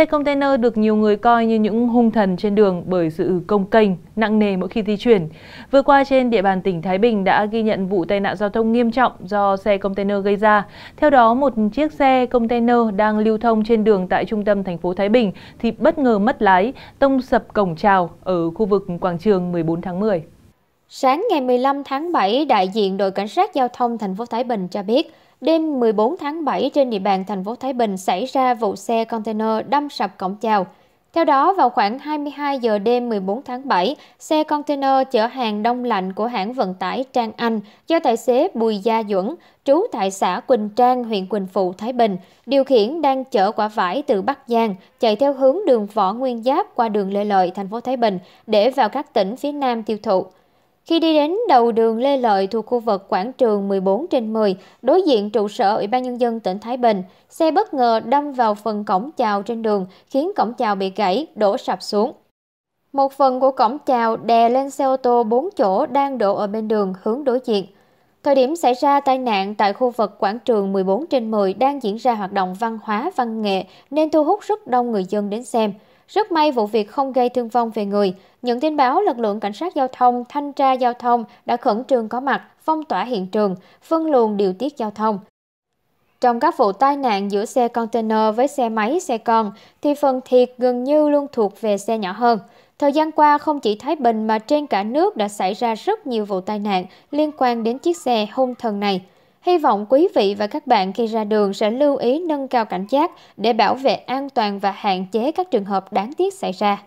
Xe container được nhiều người coi như những hung thần trên đường bởi sự công kênh, nặng nề mỗi khi di chuyển. Vừa qua trên địa bàn tỉnh Thái Bình đã ghi nhận vụ tai nạn giao thông nghiêm trọng do xe container gây ra. Theo đó, một chiếc xe container đang lưu thông trên đường tại trung tâm thành phố Thái Bình thì bất ngờ mất lái, tông sập cổng trào ở khu vực quảng trường 14 tháng 10. Sáng ngày 15 tháng 7, đại diện đội cảnh sát giao thông thành phố Thái Bình cho biết, đêm 14 tháng 7 trên địa bàn thành phố Thái Bình xảy ra vụ xe container đâm sập cổng chào. Theo đó, vào khoảng 22 giờ đêm 14 tháng 7, xe container chở hàng đông lạnh của hãng vận tải Trang Anh do tài xế Bùi Gia Duẩn, trú tại xã Quỳnh Trang, huyện Quỳnh Phụ, Thái Bình, điều khiển đang chở quả vải từ Bắc Giang chạy theo hướng đường Võ Nguyên Giáp qua đường Lê Lợi, thành phố Thái Bình để vào các tỉnh phía Nam tiêu thụ khi đi đến đầu đường lê lợi thuộc khu vực quảng trường 14 trên 10, đối diện trụ sở Ủy ban Nhân dân tỉnh Thái Bình, xe bất ngờ đâm vào phần cổng chào trên đường, khiến cổng chào bị gãy, đổ sập xuống. Một phần của cổng chào đè lên xe ô tô 4 chỗ đang đổ ở bên đường hướng đối diện. Thời điểm xảy ra tai nạn tại khu vực quảng trường 14 trên 10 đang diễn ra hoạt động văn hóa, văn nghệ nên thu hút rất đông người dân đến xem – rất may vụ việc không gây thương vong về người. Nhận tin báo, lực lượng cảnh sát giao thông, thanh tra giao thông đã khẩn trương có mặt, phong tỏa hiện trường, phân luồng điều tiết giao thông. Trong các vụ tai nạn giữa xe container với xe máy, xe con, thì phần thiệt gần như luôn thuộc về xe nhỏ hơn. Thời gian qua, không chỉ Thái Bình mà trên cả nước đã xảy ra rất nhiều vụ tai nạn liên quan đến chiếc xe hung thần này. Hy vọng quý vị và các bạn khi ra đường sẽ lưu ý nâng cao cảnh giác để bảo vệ an toàn và hạn chế các trường hợp đáng tiếc xảy ra.